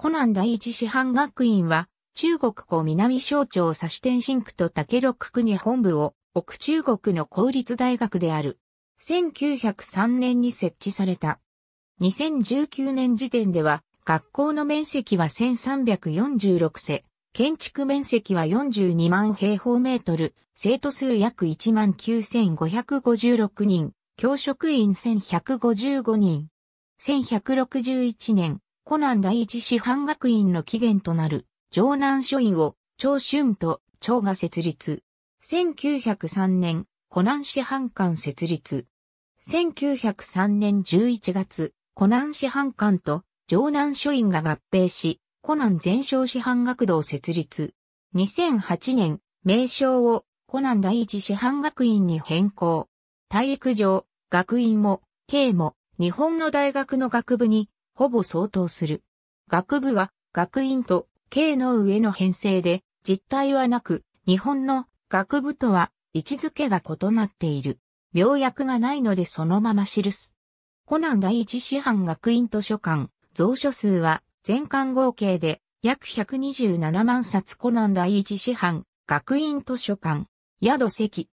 コナン第一師範学院は、中国湖南省庁差し天新区と竹六区に本部を置く中国の公立大学である。1903年に設置された。2019年時点では、学校の面積は1346世、建築面積は42万平方メートル、生徒数約1万9556人、教職員1155人。1161年、コナン第一師範学院の起源となる、城南書院を、長春と長が設立。1903年、コナン師範館設立。1903年11月、コナン師範館と城南書院が合併し、コナン全省師範学堂設立。2008年、名称をコナン第一師範学院に変更。体育場、学院も、慶も、日本の大学の学部にほぼ相当する。学部は学院と系の上の編成で実態はなく日本の学部とは位置づけが異なっている。病薬がないのでそのまま記す。コナン第一師範学院図書館、蔵書数は全館合計で約127万冊コナン第一師範学院図書館、宿席。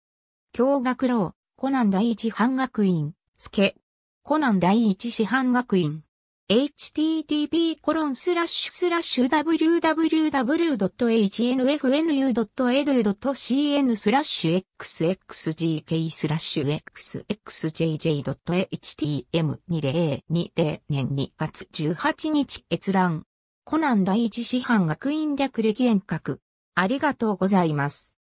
教学楼、コナン第一班学院、助。コナン第一師範学院。http://www.hnfnu.edu.cn スラッシュ xxgk スラッシュ xxjj.htm2020 年2月18日閲覧。コナン第一師範学院略歴遠隔。ありがとうございます。